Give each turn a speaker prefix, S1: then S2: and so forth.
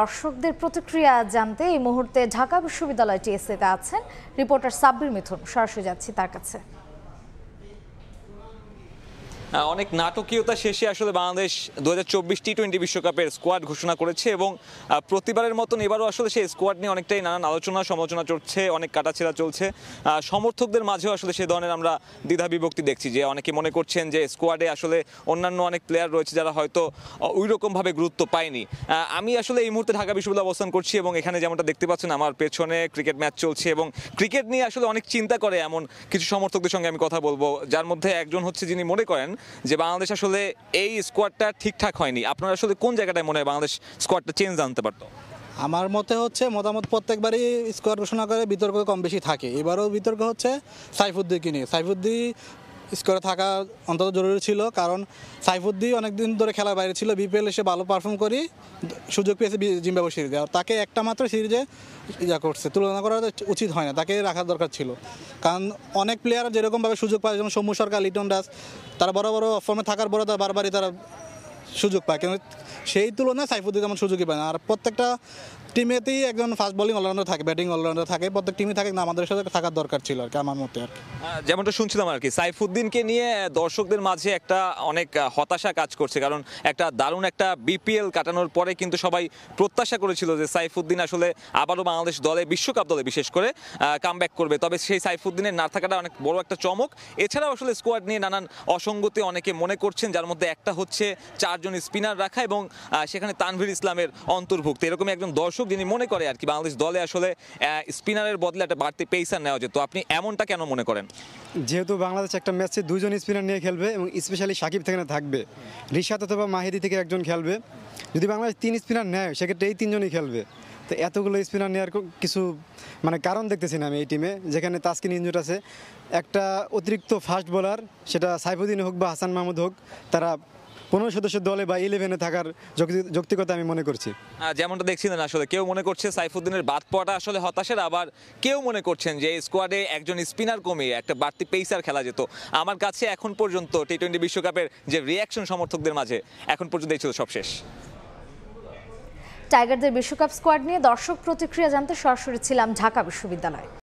S1: দর্শকদের প্রতিক্রিয়া জানতে এই মুহূর্তে ঢাকা বিশ্ববিদ্যালয় টিএসসিতে আছেন রিপোর্টার সাব্বির মিথুন সরাসরি যাচ্ছি তার কাছে হ্যাঁ, অনেক নাটকীয়তা শেষে আসলে বাংলাদেশ দু হাজার চব্বিশ টি টোয়েন্টি বিশ্বকাপের স্কোয়াড ঘোষণা করেছে এবং প্রতিবারের মতন এবারও আসলে সেই স্কোয়াড নিয়ে অনেকটাই নানান আলোচনা সমালোচনা চলছে অনেক কাটাছেড়া চলছে সমর্থকদের মাঝেও আসলে সে ধরনের আমরা দ্বিধা বিভক্তি দেখছি যে অনেকে মনে করছেন যে স্কোয়াডে আসলে অন্যান্য অনেক প্লেয়ার রয়েছে যারা হয়তো ওই রকমভাবে গুরুত্ব পায়নি আমি আসলে এই মুহূর্তে ঢাকা বিশ্ববিদ্যালয়ে অবস্থান করছি এবং এখানে যেমনটা দেখতে পাচ্ছেন আমার পেছনে ক্রিকেট ম্যাচ চলছে এবং ক্রিকেট নিয়ে আসলে অনেক চিন্তা করে এমন কিছু সমর্থকদের সঙ্গে আমি কথা বলবো যার মধ্যে একজন হচ্ছে যিনি মনে করেন যে বাংলাদেশ আসলে এই স্কোয়াডটা ঠিকঠাক হয়নি আপনার আসলে কোন জায়গাটায় মনে হয় বাংলাদেশ স্কোয়াডটা চেঞ্জ
S2: আনতে পারতো আমার মতে হচ্ছে মতামত প্রত্যেকবারই স্কোয়ার ঘোষণা করে বিতর্ক কম বেশি থাকে এবারও বিতর্ক হচ্ছে সাইফুদ্দিকে নিয়ে সাইফুদ্দি স্কোরে থাকা অন্তত জরুরি ছিল কারণ সাইফুদ্দি অনেকদিন ধরে খেলার বাইরে ছিল বিপিএল এসে ভালো পারফর্ম করি সুযোগ পেয়েছে জিম্বাবু সিরিজে আর তাকে একটা মাত্র সিরিজে ইয়া করছে তুলনা করা উচিত হয় না তাকে রাখার দরকার ছিল কারণ অনেক প্লেয়ার যেরকমভাবে সুযোগ পায় যেমন সৌম্য সরকার লিটন দাস তারা বড় বড় ফর্মে থাকার তারা বারবারই তারা সুযোগ পায় কিন্তু সেই তুলনায় সাইফুদ্দিন তেমন সুযোগই পায় না আর প্রত্যেকটা টিমেতেই একজন ফাস্ট বোলিং অলরাউন্ডার থাকে ব্যাটিং অলরাউন্ডার থাকে প্রত্যেক টিমে থাকে না আমাদের সাথে থাকার দরকার ছিল আর কি আমার মতে আর
S1: যেমনটা শুনছিলাম আর কি সাইফুদ্দিনকে নিয়ে দর্শকদের মাঝে একটা অনেক হতাশা কাজ করছে কারণ একটা দারুণ একটা বিপিএল কাটানোর পরে কিন্তু সবাই প্রত্যাশা করেছিল যে সাইফুদ্দিন আসলে আবারও বাংলাদেশ দলে বিশ্বকাপ দলে বিশেষ করে কাম করবে তবে সেই সাইফুদ্দিনের না থাকাটা অনেক বড় একটা চমক এছাড়াও আসলে স্কোয়াড নিয়ে নানান অসঙ্গতি অনেকে মনে করছেন যার মধ্যে একটা হচ্ছে চার চারজন স্পিনার রাখা এবং সেখানে তানভীর ইসলামের অন্তর্ভুক্ত এরকম একজন দর্শক যিনি মনে করে আর কি বাংলাদেশ দলে আসলে স্পিনারের বদলে একটা বাড়তি পেসার নেওয়া যেত আপনি এমনটা কেন মনে করেন
S3: যেহেতু বাংলাদেশ একটা ম্যাচে দুজন স্পিনার নিয়ে খেলবে এবং স্পেশালি সাকিব থেকে থাকবে রিশাদ অথবা মাহিদি থেকে একজন খেলবে যদি বাংলাদেশ তিন স্পিনার নেয় সেক্ষেত্রে এই তিনজনই খেলবে তো এতগুলো স্পিনার নেওয়ার কিছু মানে কারণ দেখতেছি না আমি এই টিমে যেখানে তাস্কিন ইঞ্জুর আছে একটা অতিরিক্ত ফাস্ট বোলার সেটা সাইফুদ্দিন হোক বা হাসান মাহমুদ হোক তারা পনেরো সদস্য দলে বা ইলেভেনে থাকার যৌক্তিকতা আমি মনে করছি
S1: যেমনটা না আসলে কেউ মনে করছে সাইফুদ্দিনের বাদ পড়াটা আসলে হতাশের আবার কেউ মনে করছেন যে স্কোয়াডে একজন স্পিনার কমিয়ে একটা বাড়তি পেসার খেলা যেত আমার কাছে এখন পর্যন্ত টি টোয়েন্টি বিশ্বকাপের যে রিয়াকশন সমর্থকদের মাঝে এখন পর্যন্ত এই ছিল সবশেষ টাইগারদের বিশ্বকাপ স্কোয়াড নিয়ে দর্শক প্রতিক্রিয়া জানতে সরাসরি ছিলাম ঢাকা বিশ্ববিদ্যালয়